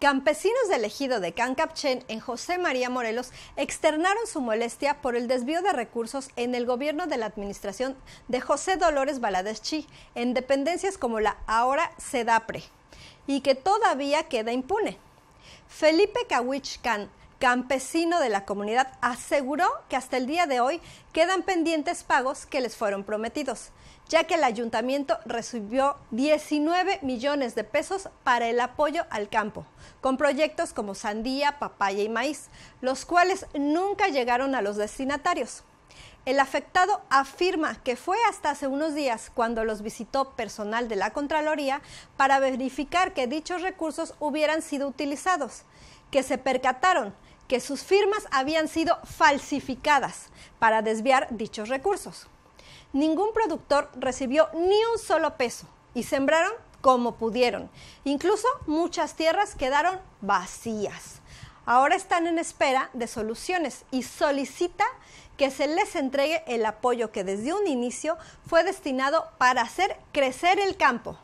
Campesinos del ejido de Cancapchen en José María Morelos externaron su molestia por el desvío de recursos en el gobierno de la administración de José Dolores Baladeschi en dependencias como la ahora SEDAPRE y que todavía queda impune. Felipe Kawich Can campesino de la comunidad aseguró que hasta el día de hoy quedan pendientes pagos que les fueron prometidos, ya que el ayuntamiento recibió 19 millones de pesos para el apoyo al campo, con proyectos como sandía, papaya y maíz, los cuales nunca llegaron a los destinatarios. El afectado afirma que fue hasta hace unos días cuando los visitó personal de la Contraloría para verificar que dichos recursos hubieran sido utilizados, que se percataron que sus firmas habían sido falsificadas para desviar dichos recursos. Ningún productor recibió ni un solo peso y sembraron como pudieron. Incluso muchas tierras quedaron vacías. Ahora están en espera de soluciones y solicita que se les entregue el apoyo que desde un inicio fue destinado para hacer crecer el campo.